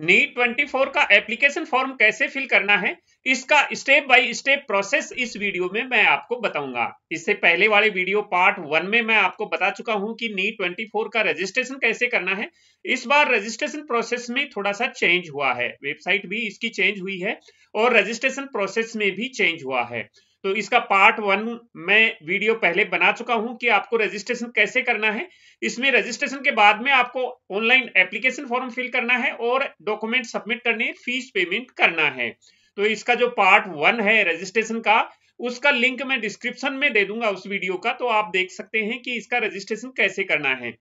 NEET 24 का application form कैसे fill करना है इसका स्टेप बाय स्टेप प्रोसेस इस वीडियो में मैं आपको बताऊंगा इससे पहले वाले वीडियो पार्ट वन में मैं आपको बता चुका हूं कि नीट 24 का रजिस्ट्रेशन कैसे करना है इस बार रजिस्ट्रेशन प्रोसेस में थोड़ा सा चेंज हुआ है वेबसाइट भी इसकी चेंज हुई है और रजिस्ट्रेशन प्रोसेस में भी चेंज हुआ है तो इसका पार्ट वन में वीडियो पहले बना चुका हूं कि आपको रजिस्ट्रेशन कैसे करना है इसमें रजिस्ट्रेशन के बाद में आपको ऑनलाइन एप्लीकेशन फॉर्म फिल करना है और डॉक्यूमेंट सबमिट करने फीस पेमेंट करना है तो इसका जो पार्ट वन है रजिस्ट्रेशन का उसका लिंक मैं डिस्क्रिप्शन में दे दूंगा उस वीडियो का तो आप देख सकते हैं कि इसका रजिस्ट्रेशन कैसे करना है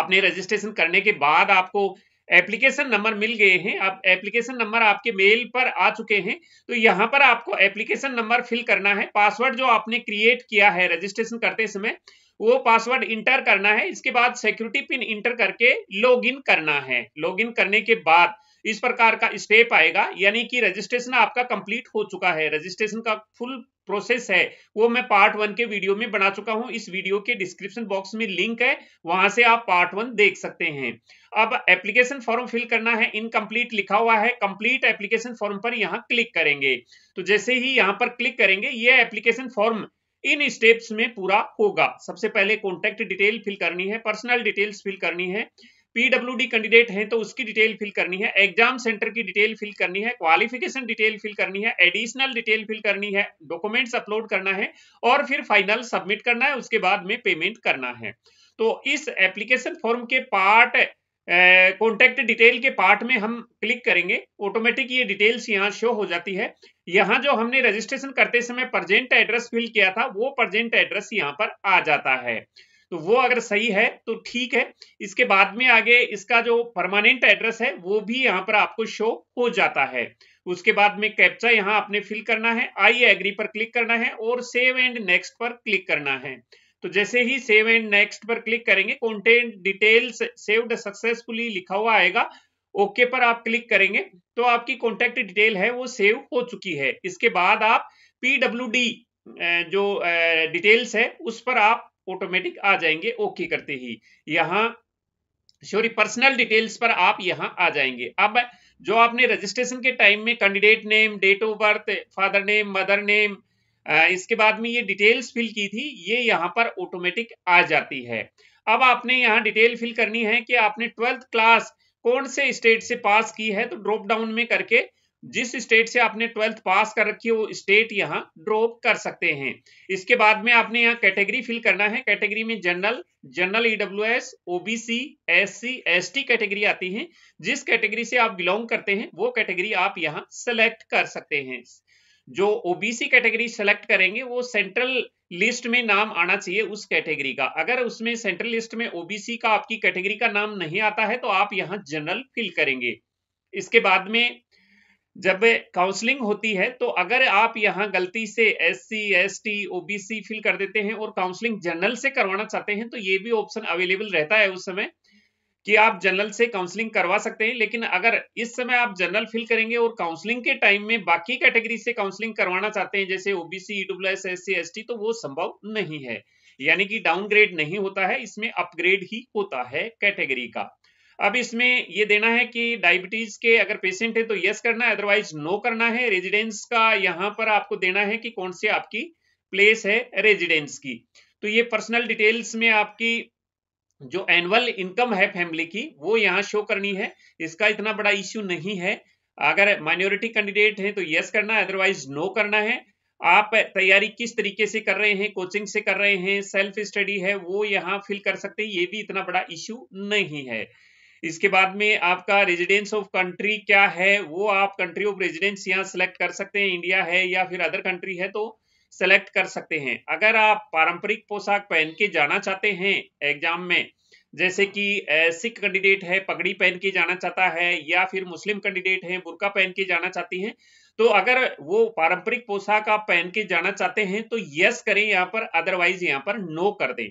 आपने रजिस्ट्रेशन करने के बाद आपको एप्लीकेशन नंबर मिल गए हैं आप एप्लीकेशन नंबर आपके मेल पर आ चुके हैं तो यहाँ पर आपको एप्लीकेशन नंबर फिल करना है पासवर्ड जो आपने क्रिएट किया है रजिस्ट्रेशन करते समय वो पासवर्ड इंटर करना है इसके बाद सिक्योरिटी पिन इंटर करके लॉगिन करना है लॉगिन करने के बाद इस प्रकार का स्टेप आएगा यानी कि रजिस्ट्रेशन आपका कंप्लीट हो चुका है रजिस्ट्रेशन का फुल प्रोसेस है वो मैं पार्ट वन के वीडियो में बना चुका हूं इस वीडियो के डिस्क्रिप्शन बॉक्स में लिंक है वहां से आप पार्ट वन देख सकते हैं अब एप्लीकेशन फॉर्म फिल करना है इनकम्प्लीट लिखा हुआ है कंप्लीट एप्लीकेशन फॉर्म पर यहाँ क्लिक करेंगे तो जैसे ही यहाँ पर क्लिक करेंगे ये एप्लीकेशन फॉर्म इन स्टेप्स में पूरा होगा सबसे पहले कॉन्टेक्ट डिटेल फिल करनी है पर्सनल डिटेल्स फिल करनी है पीडब्ल्यू कैंडिडेट हैं तो उसकी डिटेल फिल करनी है एग्जाम सेंटर की डिटेल फिल करनी है क्वालिफिकेशन डिटेल फिल करनी है एडिशनल डिटेल फिल करनी है डॉक्यूमेंट्स अपलोड करना है और फिर फाइनल सबमिट करना है उसके बाद में पेमेंट करना है तो इस एप्लीकेशन फॉर्म के पार्ट कॉन्टेक्ट डिटेल के पार्ट में हम क्लिक करेंगे ऑटोमेटिक ये डिटेल्स यहाँ शो हो जाती है यहाँ जो हमने रजिस्ट्रेशन करते समय प्रजेंट एड्रेस फिल किया था वो प्रजेंट एड्रेस यहाँ पर आ जाता है तो वो अगर सही है तो ठीक है इसके बाद में आगे इसका जो परमानेंट एड्रेस है वो भी यहाँ पर आपको शो हो जाता है उसके बाद में कैप्चा यहाँ आपने फिल करना है आई एग्री पर क्लिक करना है और सेव एंड नेक्स्ट पर क्लिक करना है तो जैसे ही सेव एंड नेक्स्ट पर क्लिक करेंगे कॉन्टेंट डिटेल्स सेव्ड सक्सेसफुली लिखा हुआ आएगा ओके okay पर आप क्लिक करेंगे तो आपकी कॉन्टेक्ट डिटेल है वो सेव हो चुकी है इसके बाद आप पीडब्ल्यू जो डिटेल्स है उस पर आप ऑटोमेटिक आ जाएंगे ओके करते ही यहाँ सॉरी पर्सनल डिटेल्स पर आप यहाँ आ जाएंगे अब जो आपने रजिस्ट्रेशन के टाइम में candidate name date of birth father name mother name इसके बाद में ये डिटेल्स फिल की थी ये यहाँ पर ऑटोमेटिक आ जाती है अब आपने यहाँ डिटेल फिल करनी है कि आपने ट्वेल्थ क्लास कौन से स्टेट से पास की है तो ड्रॉप डाउन में करके जिस स्टेट से आपने ट्वेल्थ पास कर रखी है वो स्टेट यहाँ ड्रॉप कर सकते हैं इसके बाद में आपने यहाँ कैटेगरी फिल करना है कैटेगरी में general general EW S OBC S C S T category आती है जिस कैटेगरी से आप बिलोंग करते हैं वो कैटेगरी आप यहाँ सेलेक्ट कर सकते हैं जो ओबीसी कैटेगरी सेलेक्ट करेंगे वो सेंट्रल लिस्ट में नाम आना चाहिए उस कैटेगरी का अगर उसमें सेंट्रल लिस्ट में ओबीसी का आपकी कैटेगरी का नाम नहीं आता है तो आप यहाँ जनरल फिल करेंगे इसके बाद में जब काउंसलिंग होती है तो अगर आप यहाँ गलती से S C S T OBC fill कर देते हैं और काउंसलिंग जनरल से करवाना चाहते हैं तो ये भी ऑप्शन अवेलेबल रहता है उस समय कि आप जनरल से काउंसलिंग करवा सकते हैं लेकिन अगर इस समय आप जनरल फिल करेंगे और काउंसलिंग के टाइम में बाकी कैटेगरी से काउंसलिंग करवाना चाहते हैं जैसे OBC EWS S C S T तो वो संभव नहीं है यानी कि डाउनग्रेड नहीं होता है इसमें अपग्रेड ही होता है कैटेगरी का अब इसमें ये देना है कि डायबिटीज के अगर पेशेंट है तो यस करना है अदरवाइज नो करना है रेजिडेंस का यहाँ पर आपको देना है कि कौन से आपकी प्लेस है रेजिडेंस की तो ये पर्सनल डिटेल्स में आपकी जो एनुअल इनकम है फैमिली की वो यहाँ शो करनी है इसका इतना बड़ा इश्यू नहीं है अगर माइनॉरिटी कैंडिडेट है तो यस करना है अदरवाइज नो करना है आप तैयारी किस तरीके से कर रहे हैं कोचिंग से कर रहे हैं सेल्फ स्टडी है वो यहाँ फिल कर सकते हैं ये भी इतना बड़ा इश्यू नहीं है इसके बाद में आपका रेजिडेंस ऑफ कंट्री क्या है वो आप कंट्री ऑफ रेजिडेंस यहाँ सेलेक्ट कर सकते हैं इंडिया है या फिर अदर कंट्री है तो सेलेक्ट कर सकते हैं अगर आप पारंपरिक पोशाक पहन के जाना चाहते हैं एग्जाम में जैसे कि सिख कैंडिडेट है पगड़ी पहन के जाना चाहता है या फिर मुस्लिम कैंडिडेट है बुरका पहन के जाना चाहती है तो अगर वो पारंपरिक पोशाक आप पहन के जाना चाहते हैं तो यस करें यहाँ पर अदरवाइज यहाँ पर नो कर दें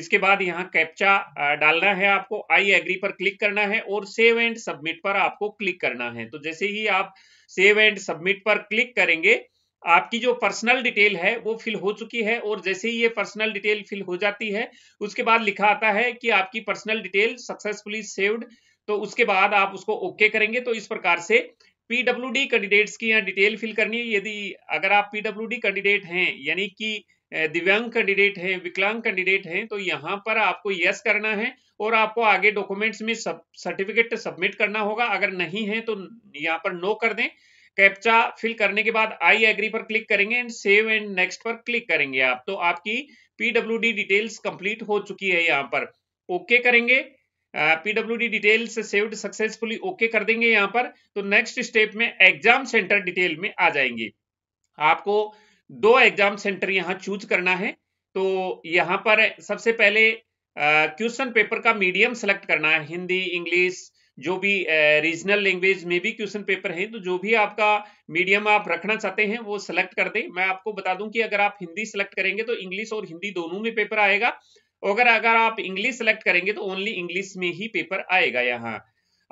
इसके बाद यहाँ कैप्चा डालना है आपको आई एग्री पर क्लिक करना है और सेव एंड सबमिट पर आपको क्लिक करना है तो जैसे ही आप सेव एंड सबमिट पर क्लिक करेंगे आपकी जो पर्सनल डिटेल है वो फिल हो चुकी है और जैसे ही ये पर्सनल डिटेल फिल हो जाती है उसके बाद लिखा आता है कि आपकी पर्सनल डिटेल सक्सेसफुली सेव्ड तो उसके बाद आप उसको ओके करेंगे तो इस प्रकार से डी कैंडिडेट्स की यहाँ डिटेल फिल करनी है यदि अगर आप डी कैंडिडेट हैं यानी कि दिव्यांग कैंडिडेट हैं विकलांग कैंडिडेट हैं तो यहाँ पर आपको यस करना है और आपको आगे डॉक्यूमेंट्स में सब सर्टिफिकेट सबमिट करना होगा अगर नहीं है तो यहाँ पर नो कर दें कैप्चा फिल करने के बाद आई एग्री पर क्लिक करेंगे एंड सेव एंड नेक्स्ट पर क्लिक करेंगे आप तो आपकी पीडब्ल्यू डिटेल्स कंप्लीट हो चुकी है यहाँ पर ओके okay करेंगे PW D detail saved successfully okay कर देंगे यहाँ पर तो नेक्स्ट स्टेप में एग्जाम सेंटर डिटेल में आ जाएंगे आपको दो एग्जाम सेंटर यहाँ चूज करना है तो यहाँ पर सबसे पहले क्वेश्चन uh, पेपर का मीडियम सेलेक्ट करना है हिंदी इंग्लिश जो भी रीजनल uh, लैंग्वेज में भी क्वेश्चन पेपर है तो जो भी आपका मीडियम आप रखना चाहते हैं वो सिलेक्ट कर दें मैं आपको बता दूं कि अगर आप हिंदी सिलेक्ट करेंगे तो इंग्लिश और हिंदी दोनों में पेपर आएगा तो अगर अगर आप इंग्लिश सेलेक्ट करेंगे तो ओनली इंग्लिश में ही पेपर आएगा यहाँ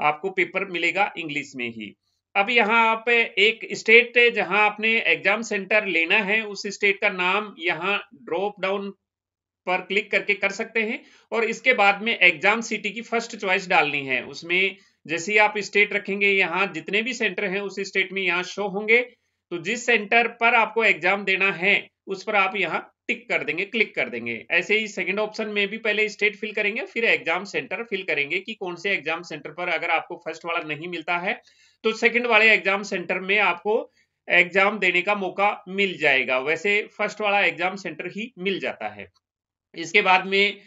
आपको पेपर मिलेगा इंग्लिश में ही अब यहाँ आप एक स्टेट जहाँ आपने एग्जाम सेंटर लेना है उस स्टेट का नाम यहाँ ड्रॉप डाउन पर क्लिक करके कर सकते हैं और इसके बाद में एग्जाम सिटी की फर्स्ट चॉइस डालनी है उसमें जैसे ही आप स्टेट रखेंगे यहाँ जितने भी सेंटर हैं उस स्टेट में यहाँ शो होंगे तो जिस सेंटर पर आपको एग्जाम देना है उस पर आप यहाँ टिक कर देंगे क्लिक कर देंगे ऐसे ही सेकंड ऑप्शन में भी पहले स्टेट फिल करेंगे फिर एग्जाम सेंटर फिल करेंगे कि कौन से एग्जाम सेंटर पर अगर आपको फर्स्ट वाला नहीं मिलता है तो सेकंड वाले एग्जाम सेंटर में आपको एग्जाम देने का मौका मिल जाएगा वैसे फर्स्ट वाला एग्जाम सेंटर ही मिल जाता है इसके बाद में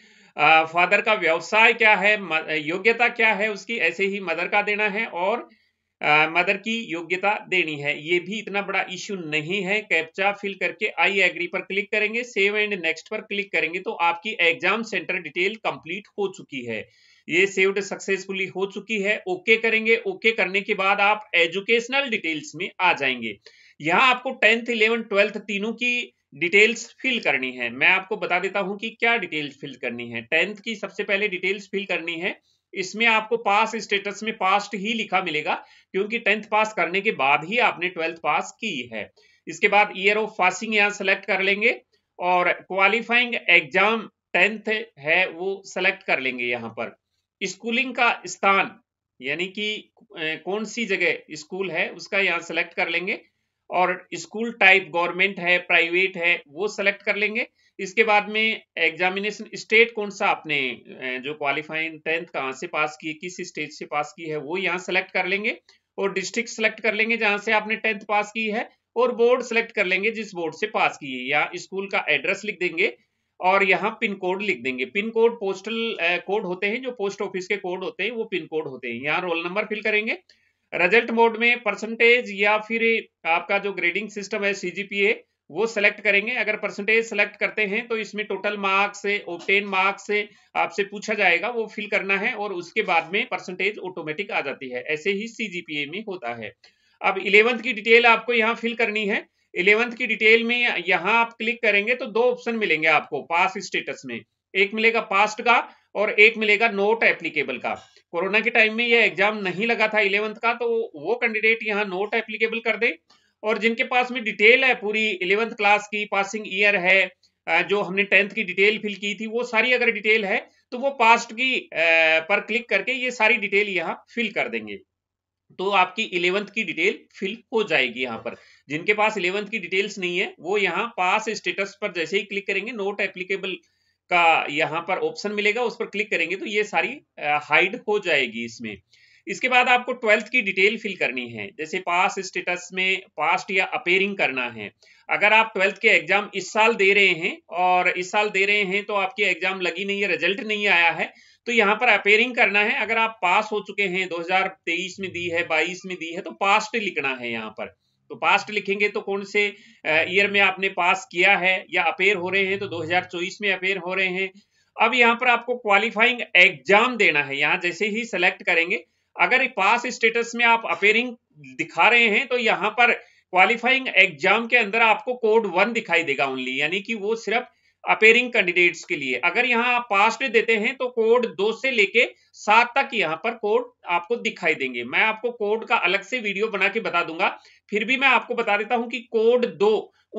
फादर का व्यवसाय क्या है योग्यता क्या है उसकी ऐसे ही मदर का देना है और मदर की योग्यता देनी है ये भी इतना बड़ा इश्यू नहीं है कैप्चा फिल करके आई एग्री पर क्लिक करेंगे सेव एंड नेक्स्ट पर क्लिक करेंगे तो आपकी एग्जाम सेंटर डिटेल कंप्लीट हो चुकी है ये सेव्ड सक्सेसफुली हो चुकी है ओके करेंगे ओके करने के बाद आप एजुकेशनल डिटेल्स में आ जाएंगे यहाँ आपको टेंथ इलेवन ट्वेल्थ तीनों की डिटेल्स फिल करनी है मैं आपको बता देता हूं कि क्या डिटेल्स फिल करनी है टेंथ की सबसे पहले डिटेल्स फिल करनी है इसमें आपको पास स्टेटस में पास्ट ही लिखा मिलेगा क्योंकि टेंथ पास करने के बाद ही आपने ट्वेल्थ पास की है इसके बाद ईयर ऑफ पासिंग यहाँ सेलेक्ट कर लेंगे और क्वालिफाइंग एग्जाम टेंथ है वो सेलेक्ट कर लेंगे यहाँ पर स्कूलिंग का स्थान यानी कि कौन सी जगह स्कूल है उसका यहाँ सेलेक्ट कर लेंगे और स्कूल टाइप गवर्नमेंट है प्राइवेट है वो सेलेक्ट कर लेंगे इसके बाद में एग्जामिनेशन स्टेट कौन सा आपने जो क्वालिफाइंग टेंथ कहाँ से पास की किस स्टेज से पास की है वो यहाँ सेलेक्ट कर लेंगे और डिस्ट्रिक्ट सेलेक्ट कर लेंगे जहाँ से आपने टेंथ पास की है और बोर्ड सेलेक्ट कर लेंगे जिस बोर्ड से पास की है या स्कूल का एड्रेस लिख देंगे और यहाँ पिन कोड लिख देंगे पिन कोड पोस्टल कोड होते हैं जो पोस्ट ऑफिस के कोड होते हैं वो पिन कोड होते हैं यहाँ रोल नंबर फिल करेंगे रिजल्ट मोड में परसेंटेज या फिर आपका जो ग्रेडिंग सिस्टम है सीजीपीए वो सेलेक्ट करेंगे अगर परसेंटेज सेलेक्ट करते हैं तो इसमें टोटल मार्क्स से मार्क्स से आपसे पूछा जाएगा वो फिल करना है और उसके बाद में परसेंटेज ऑटोमेटिक आ जाती है ऐसे ही सी में होता है अब इलेवंथ की डिटेल आपको यहाँ फिल करनी है इलेवंथ की डिटेल में यहाँ आप क्लिक करेंगे तो दो ऑप्शन मिलेंगे आपको पास स्टेटस में एक मिलेगा पास्ट का और एक मिलेगा नोट एप्लीकेबल का कोरोना के टाइम में यह एग्जाम नहीं लगा था इलेवंथ का तो वो कैंडिडेट यहाँ नोट एप्लीकेबल कर दे और जिनके पास में डिटेल है पूरी इलेवेंथ क्लास की पासिंग ईयर है जो हमने टेंथ की डिटेल फिल की थी वो सारी अगर डिटेल है तो वो पास्ट की पर क्लिक करके ये सारी डिटेल यहाँ फिल कर देंगे तो आपकी इलेवंथ की डिटेल फिल हो जाएगी यहाँ पर जिनके पास इलेवंथ की डिटेल्स नहीं है वो यहाँ पास स्टेटस पर जैसे ही क्लिक करेंगे नोट एप्लीकेबल का यहाँ पर ऑप्शन मिलेगा उस पर क्लिक करेंगे तो ये सारी हाइड हो जाएगी इसमें इसके बाद आपको ट्वेल्थ की डिटेल फिल करनी है जैसे पास स्टेटस में पास्ट या अपेयरिंग करना है अगर आप ट्वेल्थ के एग्जाम इस साल दे रहे हैं और इस साल दे रहे हैं तो आपकी एग्जाम लगी नहीं है रिजल्ट नहीं आया है तो यहाँ पर अपेयरिंग करना है अगर आप पास हो चुके हैं 2023 में दी है 22 में दी है तो पास्ट लिखना है यहाँ पर तो पास्ट लिखेंगे तो कौन से ईयर में आपने पास किया है या अपेयर हो रहे हैं तो दो में अपेयर हो रहे हैं अब यहाँ पर आपको क्वालिफाइंग एग्जाम देना है यहाँ जैसे ही सेलेक्ट करेंगे अगर पास स्टेटस में आप अपेयरिंग दिखा रहे हैं तो यहाँ पर क्वालिफाइंग एग्जाम के अंदर आपको कोड वन दिखाई देगा ओनली यानी कि वो सिर्फ अपेयरिंग कैंडिडेट्स के लिए अगर यहाँ आप पास्ट देते हैं तो कोड दो से लेके सात तक यहाँ पर कोड आपको दिखाई देंगे मैं आपको कोड का अलग से वीडियो बना के बता दूंगा फिर भी मैं आपको बता देता हूं कि कोड दो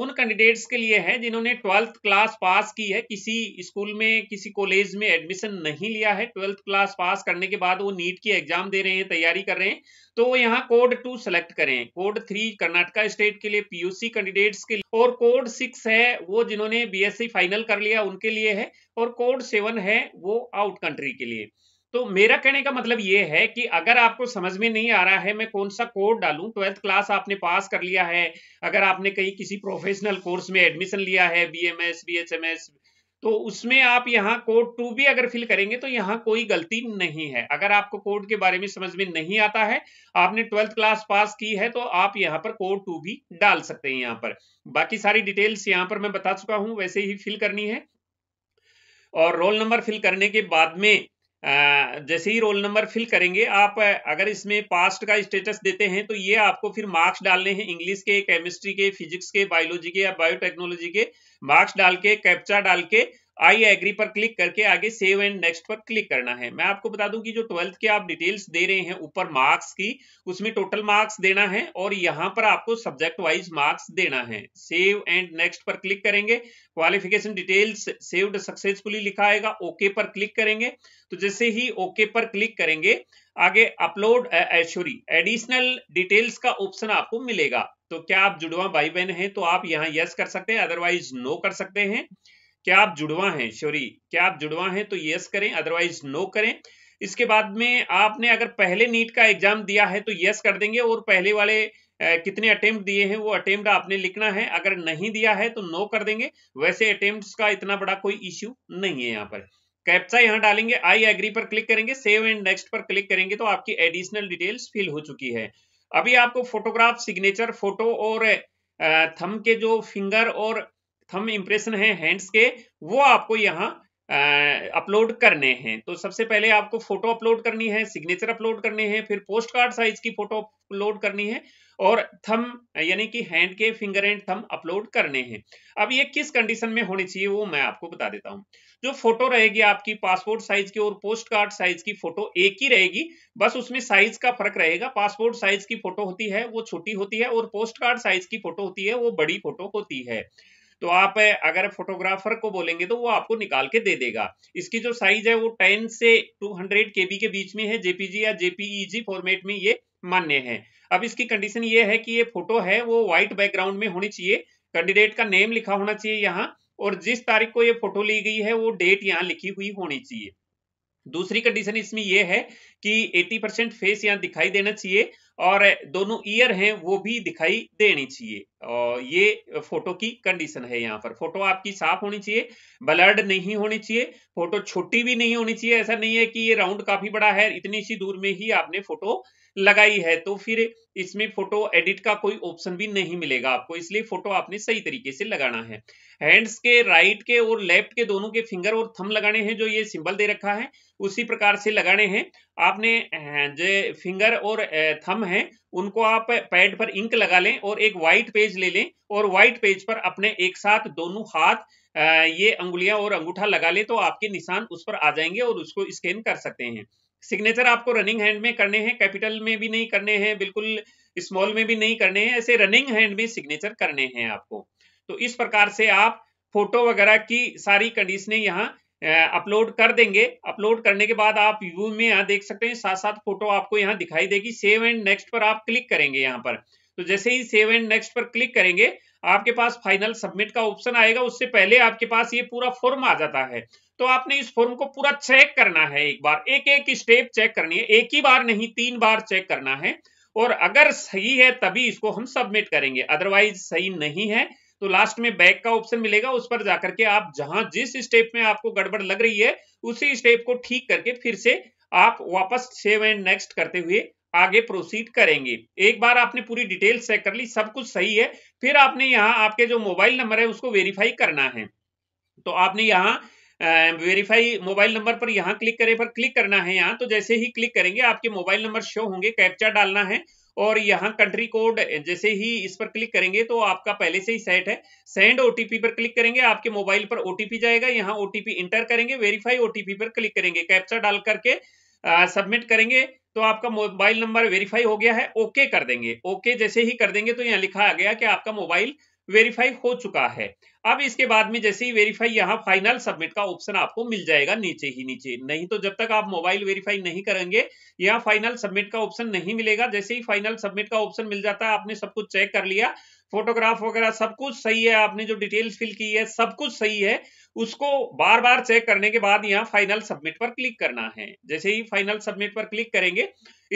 उन कैंडिडेट्स के लिए है जिन्होंने ट्वेल्थ क्लास पास की है किसी स्कूल में किसी कॉलेज में एडमिशन नहीं लिया है ट्वेल्थ क्लास पास करने के बाद वो नीट की एग्जाम दे रहे हैं तैयारी कर रहे हैं तो वो यहाँ कोड टू सेलेक्ट करें कोड थ्री कर्नाटका स्टेट के लिए पीयूसी कैंडिडेट्स के लिए और कोड सिक्स है वो जिन्होंने बी फाइनल e कर लिया उनके लिए है और कोड सेवन है वो आउट कंट्री के लिए तो मेरा कहने का मतलब ये है कि अगर आपको समझ में नहीं आ रहा है मैं कौन सा कोड डालूं ट्वेल्थ क्लास आपने पास कर लिया है अगर आपने कहीं किसी प्रोफेशनल कोर्स में एडमिशन लिया है B M S B H M S तो उसमें आप यहाँ कोड टू भी अगर फिल करेंगे तो यहाँ कोई गलती नहीं है अगर आपको कोड के बारे में समझ में नहीं आता है आपने ट्वेल्थ क्लास पास की है तो आप यहाँ पर कोड टू भी डाल सकते हैं यहाँ पर बाकी सारी डिटेल्स यहाँ पर मैं बता चुका हूँ वैसे ही फिल करनी है और रोल नंबर फिल करने के बाद में जैसे ही रोल नंबर फिल करेंगे आप अगर इसमें पास्ट का स्टेटस देते हैं तो ये आपको फिर मार्क्स डालने हैं इंग्लिश के केमिस्ट्री के फिजिक्स के बायोलॉजी के या बायोटेक्नोलॉजी के मार्क्स डाल के कैप्चा डाल के आई एग्री पर क्लिक करके आगे सेव एंड नेक्स्ट पर क्लिक करना है मैं आपको बता दूं कि जो ट्वेल्थ के आप डिटेल्स दे रहे हैं ऊपर मार्क्स की उसमें टोटल मार्क्स देना है और यहाँ पर आपको सब्जेक्ट वाइज मार्क्स देना है सेव एंड नेक्स्ट पर क्लिक करेंगे क्वालिफिकेशन डिटेल्स सेव्ड सक्सेसफुली लिखा आएगा ओके पर क्लिक करेंगे तो जैसे ही ओके पर क्लिक करेंगे आगे अपलोड सॉरी एडिशनल डिटेल्स का ऑप्शन आपको मिलेगा तो क्या आप जुड़वा भाई बहन हैं तो आप यहाँ यस कर सकते हैं अदरवाइज नो कर सकते हैं क्या आप जुड़वा हैं शोरी क्या आप जुड़वा हैं तो यस करें अदरवाइज नो करें इसके बाद में आपने अगर पहले नीट का एग्जाम दिया है तो यस कर देंगे और पहले वाले कितने अटेम्प्ट दिए हैं वो अटेम्प्ट आपने लिखना है अगर नहीं दिया है तो नो कर देंगे वैसे अटेम्प्ट का इतना बड़ा कोई इश्यू नहीं है यहाँ पर कैप्चा यहाँ डालेंगे आई एग्री पर क्लिक करेंगे सेव एंड नेक्स्ट पर क्लिक करेंगे तो आपकी एडिशनल डिटेल्स फिल हो चुकी है अभी आपको फोटोग्राफ सिग्नेचर फोटो और थम के जो फिंगर और थम इंप्रेशन है हैंड्स के वो आपको यहाँ अपलोड करने हैं तो सबसे पहले आपको फोटो अपलोड करनी है सिग्नेचर अपलोड करने हैं फिर पोस्ट कार्ड साइज की फोटो अपलोड करनी है और थम यानी कि हैंड के फिंगर एंड थम अपलोड करने हैं अब ये किस कंडीशन में होनी चाहिए वो मैं आपको बता देता हूँ जो फोटो रहेगी आपकी पासपोर्ट साइज की और पोस्ट कार्ड साइज की फोटो एक ही रहेगी बस उसमें साइज का फर्क रहेगा पासपोर्ट साइज की फोटो होती है वो छोटी होती है और पोस्ट कार्ड साइज की फोटो होती है वो बड़ी फोटो होती है तो आप अगर फोटोग्राफर को बोलेंगे तो वो आपको निकाल के दे देगा इसकी जो साइज है वो टेन से टू हंड्रेड के के बीच में है जेपीजी या जेपीईजी फॉर्मेट e में ये मान्य है अब इसकी कंडीशन ये है कि ये फोटो है वो व्हाइट बैकग्राउंड में होनी चाहिए कैंडिडेट का नेम लिखा होना चाहिए यहाँ और जिस तारीख को ये फोटो ली गई है वो डेट यहाँ लिखी हुई होनी चाहिए दूसरी कंडीशन इसमें यह है कि 80 परसेंट फेस यहाँ दिखाई देना चाहिए और दोनों ईयर हैं वो भी दिखाई देनी चाहिए और ये फोटो की कंडीशन है यहाँ पर फोटो आपकी साफ होनी चाहिए ब्लर्ड नहीं होनी चाहिए फोटो छोटी भी नहीं होनी चाहिए ऐसा नहीं है कि ये राउंड काफी बड़ा है इतनी सी दूर में ही आपने फोटो लगाई है तो फिर इसमें फोटो एडिट का कोई ऑप्शन भी नहीं मिलेगा आपको इसलिए फोटो आपने सही तरीके से लगाना है हैंड्स के राइट के और लेफ्ट के दोनों के फिंगर और थम लगाने हैं जो ये सिंबल दे रखा है उसी प्रकार से लगाने हैं आपने हाँ, जो फिंगर और थम है उनको आप पैड पर इंक लगा लें और एक व्हाइट पेज ले लें और व्हाइट पेज पर अपने एक साथ दोनों हाथ ये अंगुलियां और अंगूठा लगा लें तो आपके निशान उस पर आ जाएंगे और उसको स्कैन कर सकते हैं सिग्नेचर आपको रनिंग हैंड में करने हैं कैपिटल में भी नहीं करने हैं बिल्कुल स्मॉल में भी नहीं करने हैं ऐसे रनिंग हैंड में सिग्नेचर करने हैं आपको तो इस प्रकार से आप फोटो वगैरह की सारी कंडीशन यहाँ अपलोड कर देंगे अपलोड करने के बाद आप व्यू में यहाँ देख सकते हैं साथ साथ फोटो आपको यहाँ दिखाई देगी सेव एंड नेक्स्ट पर आप क्लिक करेंगे यहाँ पर तो जैसे ही सेव एंड नेक्स्ट पर क्लिक करेंगे आपके पास फाइनल सबमिट का ऑप्शन आएगा उससे पहले आपके पास ये पूरा फॉर्म आ जाता है तो आपने इस फॉर्म को पूरा चेक करना है एक बार एक एक स्टेप चेक करनी है एक ही बार नहीं तीन बार चेक करना है और अगर सही है तभी इसको हम सबमिट करेंगे अदरवाइज सही नहीं है तो लास्ट में बैक का ऑप्शन मिलेगा उस पर जाकर के आप जहां जिस स्टेप में आपको गड़बड़ लग रही है उसी स्टेप को ठीक करके फिर से आप वापस सेव एंड नेक्स्ट करते हुए आगे प्रोसीड करेंगे एक बार आपने पूरी डिटेल चेक कर ली सब कुछ सही है फिर आपने यहाँ आपके जो मोबाइल नंबर है उसको वेरीफाई करना है तो आपने यहाँ वेरीफाई मोबाइल नंबर पर यहाँ क्लिक करें पर क्लिक करना है यहाँ तो जैसे ही क्लिक करेंगे आपके मोबाइल नंबर शो होंगे कैप्चा डालना है और यहाँ कंट्री कोड जैसे ही इस पर क्लिक करेंगे तो आपका पहले से ही सेट है सेंड ओटीपी पर क्लिक करेंगे आपके मोबाइल पर ओटीपी जाएगा यहाँ ओटीपी इंटर करेंगे वेरीफाई ओटीपी पर क्लिक करेंगे कैप्चा डाल करके सबमिट करेंगे तो आपका मोबाइल नंबर वेरीफाई हो गया है ओके कर देंगे ओके जैसे ही कर देंगे तो यहाँ लिखा आ गया कि आपका मोबाइल वेरीफाई हो चुका है अब इसके बाद में जैसे ही वेरीफाई यहाँ फाइनल सबमिट का ऑप्शन आपको मिल जाएगा नीचे ही नीचे नहीं तो जब तक आप मोबाइल वेरीफाई नहीं करेंगे यहाँ फाइनल सबमिट का ऑप्शन नहीं मिलेगा जैसे ही फाइनल सबमिट का ऑप्शन मिल जाता है आपने सब कुछ चेक कर लिया फोटोग्राफ वगैरह सब कुछ सही है आपने जो डिटेल्स फिल की है सब कुछ सही है उसको बार बार चेक करने के बाद यहाँ फाइनल सबमिट पर क्लिक करना है जैसे ही फाइनल सबमिट पर क्लिक करेंगे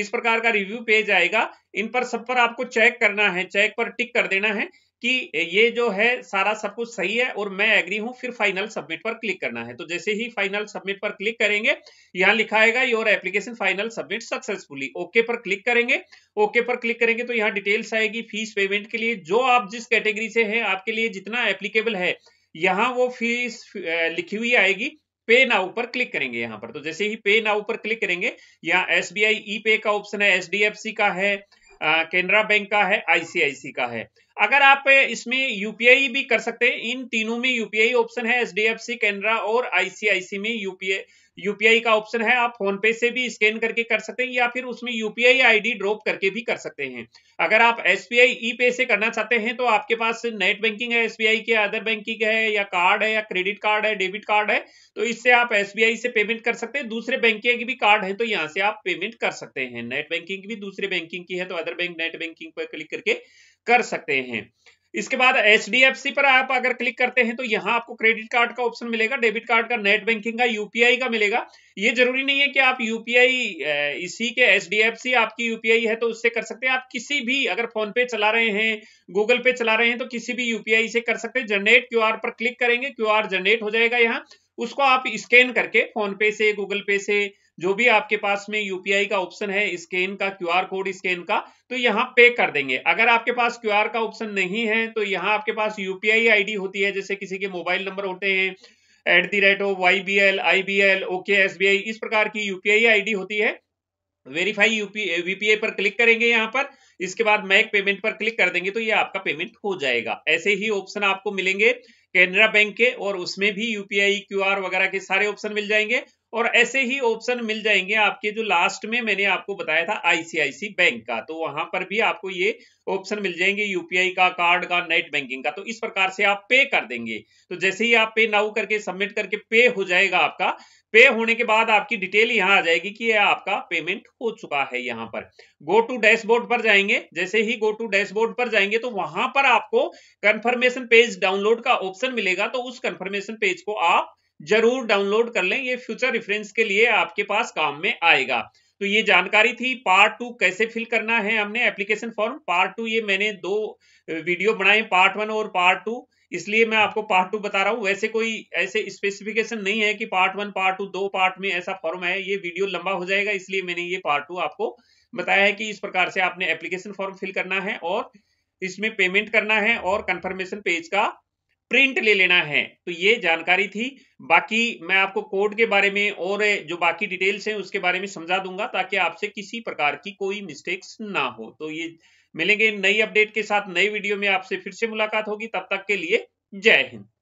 इस प्रकार का रिव्यू पेज आएगा इन पर सब पर आपको चेक करना है चेक पर टिक कर देना है कि ये जो है सारा सब कुछ सही है और मैं एग्री हूं फिर फाइनल सबमिट पर क्लिक करना है तो जैसे ही फाइनल सबमिट पर क्लिक करेंगे यहां लिखा your application final submit successfully okay पर क्लिक करेंगे ओके पर क्लिक करेंगे तो यहाँ डिटेल्स आएगी फीस पेमेंट के लिए जो आप जिस कैटेगरी से है आपके लिए जितना एप्लीकेबल है यहाँ वो फीस लिखी हुई आएगी पे नाउ पर क्लिक करेंगे यहाँ पर तो जैसे ही पे नाउ पर क्लिक करेंगे यहाँ एस बी आई ई पे का ऑप्शन है एच डी एफ सी का है केनरा बैंक का है आईसीआईसी का है अगर आप इसमें यूपीआई भी कर सकते हैं इन तीनों में यूपीआई ऑप्शन है एचडीएफसी कैनरा और आईसीआईसी में यूपीआई यूपीआई का ऑप्शन है आप फोन पे से भी स्कैन करके कर सकते हैं या फिर उसमें यूपीआई आईडी ड्रॉप करके भी कर सकते हैं अगर आप एस बी ई पे से करना चाहते हैं तो आपके पास नेट बैंकिंग है एस के अदर बैंकिंग है या कार्ड है या क्रेडिट कार्ड है डेबिट कार्ड है तो इससे आप एस से पेमेंट कर सकते हैं दूसरे बैंक की भी कार्ड है तो यहाँ से आप पेमेंट कर सकते हैं नेट बैंकिंग भी दूसरे बैंकिंग की है तो अदर बैंक नेट बैंकिंग पर क्लिक करके कर सकते हैं इसके बाद एच पर आप अगर क्लिक करते हैं तो यहाँ आपको क्रेडिट कार्ड का ऑप्शन मिलेगा डेबिट कार्ड का नेट बैंकिंग का यूपीआई का मिलेगा ये जरूरी नहीं है कि आप यूपीआई इसी के एच आपकी यूपीआई है तो उससे कर सकते हैं आप किसी भी अगर फोन पे चला रहे हैं गूगल पे चला रहे हैं तो किसी भी यूपीआई से कर सकते हैं जनरेट क्यू पर क्लिक करेंगे क्यू जनरेट हो जाएगा यहाँ उसको आप स्कैन करके फोन पे से गूगल पे से जो भी आपके पास में यूपीआई का ऑप्शन है स्कैन का क्यूआर कोड स्कैन का तो यहाँ पे कर देंगे अगर आपके पास क्यूआर का ऑप्शन नहीं है तो यहाँ आपके पास यूपीआई आईडी होती है जैसे किसी के मोबाइल नंबर होते हैं at the rate of Y B L I B L okay S B I इस प्रकार की यूपीआई आईडी होती है वेरीफाई यूपीआई वीपीआई पर क्लिक करेंगे यहाँ पर इसके बाद मैक पेमेंट पर क्लिक कर देंगे तो ये आपका पेमेंट हो जाएगा ऐसे ही ऑप्शन आपको मिलेंगे कैनरा बैंक के और उसमें भी यूपीआई क्यूआर वगैरह के सारे ऑप्शन मिल जाएंगे और ऐसे ही ऑप्शन मिल जाएंगे आपके जो लास्ट में मैंने आपको बताया था आईसीआईसी बैंक का तो वहां पर भी आपको ये ऑप्शन मिल जाएंगे यूपीआई का कार्ड का नेट बैंकिंग का तो इस प्रकार से आप पे कर देंगे तो जैसे ही आप पे नाउ करके सबमिट करके पे हो जाएगा आपका पे होने के बाद आपकी डिटेल यहाँ आ जाएगी कि यह आपका पेमेंट हो चुका है यहाँ पर गो टू डैशबोर्ड पर जाएंगे जैसे ही गो टू डैशबोर्ड पर जाएंगे तो वहां पर आपको कंफर्मेशन पेज डाउनलोड का ऑप्शन मिलेगा तो उस कंफर्मेशन पेज को आप जरूर डाउनलोड कर लें ये फ्यूचर रेफरेंस के लिए आपके पास काम में आएगा तो ये जानकारी थी पार्ट टू कैसे फिल करना है हमने एप्लीकेशन फॉर्म पार्ट टू ये मैंने दो वीडियो बनाए पार्ट वन और पार्ट टू इसलिए मैं आपको पार्ट टू बता रहा हूँ वैसे कोई ऐसे स्पेसिफिकेशन नहीं है कि पार्ट वन पार्ट टू दो पार्ट में ऐसा फॉर्म है ये वीडियो लंबा हो जाएगा इसलिए मैंने ये पार्ट टू आपको बताया है कि इस प्रकार से आपने एप्लीकेशन फॉर्म फिल करना है और इसमें पेमेंट करना है और कंफर्मेशन पेज का प्रिंट ले लेना है तो ये जानकारी थी बाकी मैं आपको कोड के बारे में और जो बाकी डिटेल्स हैं उसके बारे में समझा दूंगा ताकि आपसे किसी प्रकार की कोई मिस्टेक्स ना हो तो ये मिलेंगे नई अपडेट के साथ नई वीडियो में आपसे फिर से मुलाकात होगी तब तक के लिए जय हिंद